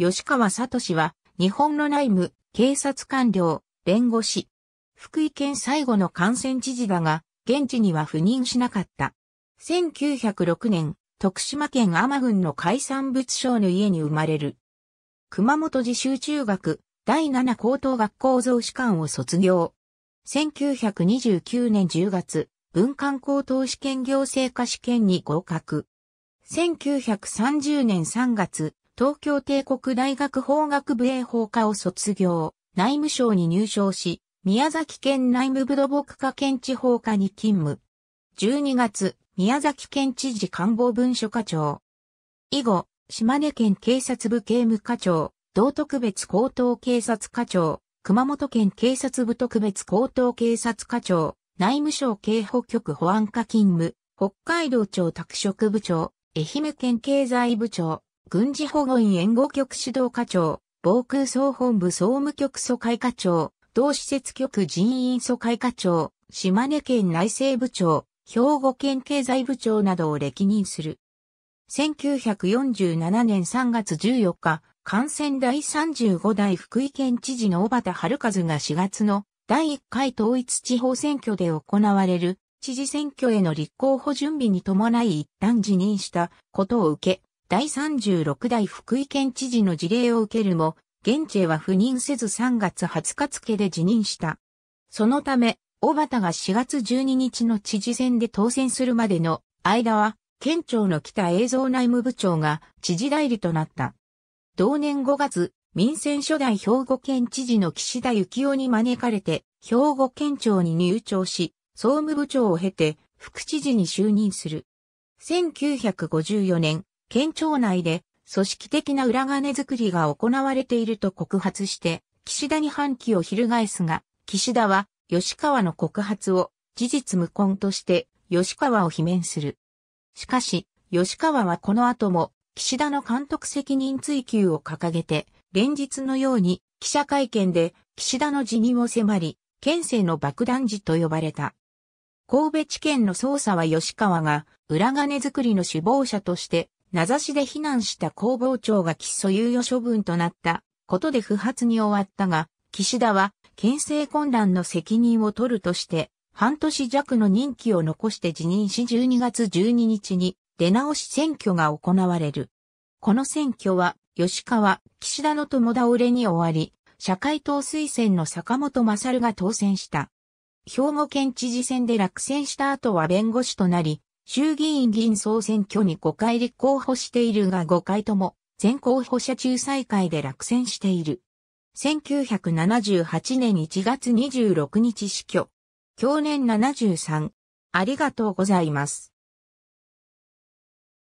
吉川聡は、日本の内務、警察官僚、弁護士。福井県最後の感染知事だが、現地には赴任しなかった。1906年、徳島県天郡の海産物商の家に生まれる。熊本自習中学、第7高等学校増士官を卒業。1929年10月、文官高等試験行政科試験に合格。1930年3月、東京帝国大学法学部英法科を卒業、内務省に入省し、宮崎県内務部土木科県地法科に勤務。12月、宮崎県知事官房文書課長。以後、島根県警察部警務課長、道特別高等警察課長、熊本県警察部特別高等警察課長、内務省警保局保安課勤務、北海道庁拓殖部長、愛媛県経済部長、軍事保護院援護局指導課長、防空総本部総務局疎開課長、同施設局人員疎開課長、島根県内政部長、兵庫県経済部長などを歴任する。1947年3月14日、感染第35代福井県知事の小畑春和が4月の第1回統一地方選挙で行われる知事選挙への立候補準備に伴い一旦辞任したことを受け、第36代福井県知事の事例を受けるも、現地は赴任せず3月20日付で辞任した。そのため、小畑が4月12日の知事選で当選するまでの間は、県庁の北映像内務部長が知事代理となった。同年5月、民選初代兵庫県知事の岸田幸雄に招かれて、兵庫県庁に入庁し、総務部長を経て、副知事に就任する。1954年、県庁内で組織的な裏金作りが行われていると告発して、岸田に反旗を翻すが、岸田は吉川の告発を事実無根として吉川を罷免する。しかし、吉川はこの後も岸田の監督責任追及を掲げて、連日のように記者会見で岸田の辞任を迫り、県政の爆弾児と呼ばれた。神戸地検の捜査は吉川が裏金作りの首謀者として名指しで非難した工房長が基礎猶予処分となったことで不発に終わったが、岸田は県政混乱の責任を取るとして、半年弱の任期を残して辞任し12月12日に出直し選挙が行われる。この選挙は吉川、岸田の友倒れに終わり、社会党推薦の坂本勝が当選した。兵庫県知事選で落選した後は弁護士となり、衆議院議員総選挙に5回立候補しているが5回とも全候補者仲裁会で落選している。1978年1月26日死去。去年73。ありがとうございます。